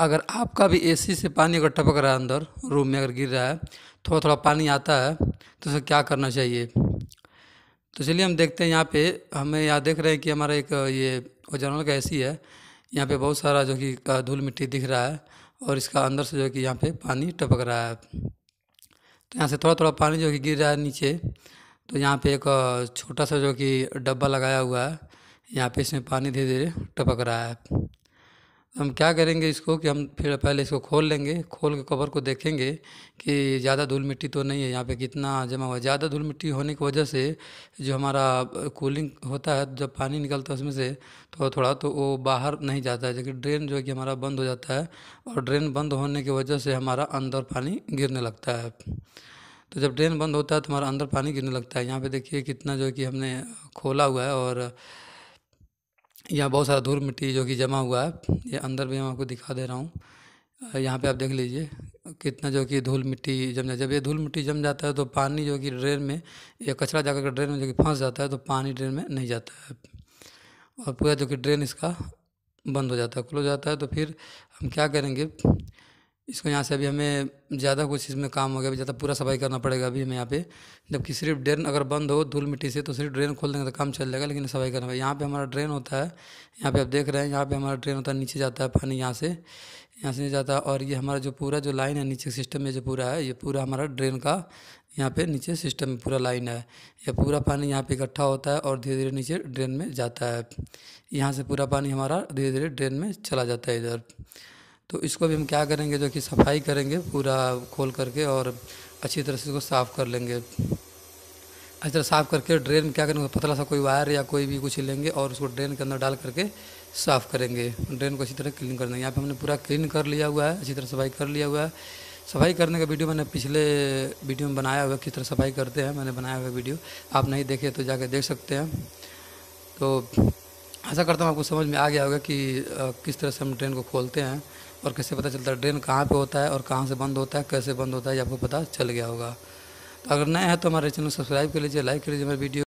अगर आपका भी एसी से पानी अगर टपक रहा है अंदर रूम में अगर गिर रहा है थोड़ा थोड़ा पानी आता है तो उसे क्या करना चाहिए तो चलिए हम देखते हैं यहाँ पे हमें यहाँ देख रहे हैं कि हमारा एक ये जनरल का एसी है यहाँ पे बहुत सारा जो कि धूल मिट्टी दिख रहा है और इसका अंदर से जो कि यहाँ पे पानी टपक रहा है तो यहाँ से थोड़ा थोड़ा पानी जो कि गिर रहा है नीचे तो यहाँ पे एक छोटा सा जो कि डब्बा लगाया हुआ है यहाँ पे इसमें पानी धीरे धीरे टपक रहा है हम क्या करेंगे इसको कि हम फिर पहले इसको खोल लेंगे खोल के कवर को देखेंगे कि ज़्यादा धूल मिट्टी तो नहीं है यहाँ पे कितना जमा हुआ ज़्यादा धूल मिट्टी होने की वजह से जो हमारा कूलिंग होता है जब पानी निकलता है उसमें से तो थोड़ा तो वो बाहर नहीं जाता है जबकि ड्रेन जो है कि हमारा बंद हो जाता है और ड्रेन बंद होने की वजह से हमारा अंदर पानी गिरने लगता है तो जब ड्रेन बंद होता है तो हमारा अंदर पानी गिरने लगता है यहाँ पर देखिए कितना जो है कि हमने खोला हुआ है और यहाँ बहुत सारा धूल मिट्टी जो कि जमा हुआ है ये अंदर भी मैं आपको दिखा दे रहा हूँ यहाँ पे आप देख लीजिए कितना जो कि धूल मिट्टी जम जाए जब ये धूल मिट्टी जम जाता है तो पानी जो कि ड्रेन में या कचरा जाकर के ड्रेन में जो कि फंस जाता है तो पानी ड्रेन में नहीं जाता है और पूरा जो कि ड्रेन इसका बंद हो जाता है क्लोज हो जाता है तो फिर हम क्या करेंगे इसको यहाँ से अभी हमें ज़्यादा कुछ इसमें काम हो गया अभी ज़्यादा पूरा सफाई करना पड़ेगा अभी हमें यहाँ पे जबकि सिर्फ ड्रेन अगर बंद हो धूल मिट्टी से तो सिर्फ ड्रेन खोल देंगे तो काम चल जाएगा लेकिन सफाई करना पड़ेगा यहाँ पे हमारा ड्रेन होता है यहाँ पे आप देख रहे हैं यहाँ पे हमारा ड्रेन होता है नीचे जाता है पानी यहाँ से यहाँ से नीचे जाता है और ये हमारा जो पूरा जो लाइन है नीचे सिस्टम में जो पूरा है ये पूरा हमारा ड्रेन का यहाँ पे नीचे सिस्टम में पूरा लाइन है यह पूरा पानी यहाँ पे इकट्ठा होता है और धीरे धीरे नीचे ड्रेन में जाता है यहाँ से पूरा पानी हमारा धीरे धीरे ड्रेन में चला जाता है इधर तो इसको भी हम क्या करेंगे जो कि सफाई करेंगे पूरा खोल करके और अच्छी तरह से इसको साफ़ कर लेंगे अच्छी तरह साफ़ करके ड्रेन में क्या करेंगे पतला सा कोई वायर या कोई भी कुछ लेंगे और उसको ड्रेन के अंदर डाल करके साफ़ करेंगे ड्रेन को अच्छी तरह क्लीन कर देंगे यहाँ पे हमने पूरा क्लीन कर लिया हुआ है अच्छी तरह सफाई कर लिया हुआ है सफाई करने का वीडियो मैंने पिछले वीडियो में बनाया हुआ किस तरह सफाई करते हैं मैंने बनाया हुआ वीडियो आप नहीं देखे तो जाके देख सकते हैं तो आशा करता हूँ आपको समझ में आ गया होगा कि किस तरह से हम ट्रेन को खोलते हैं और कैसे पता चलता है ट्रेन कहाँ पे होता है और कहाँ से बंद होता है कैसे बंद होता है ये आपको पता चल गया होगा तो अगर नया है तो हमारे चैनल सब्सक्राइब कर लीजिए लाइक कर लीजिए हमारे वीडियो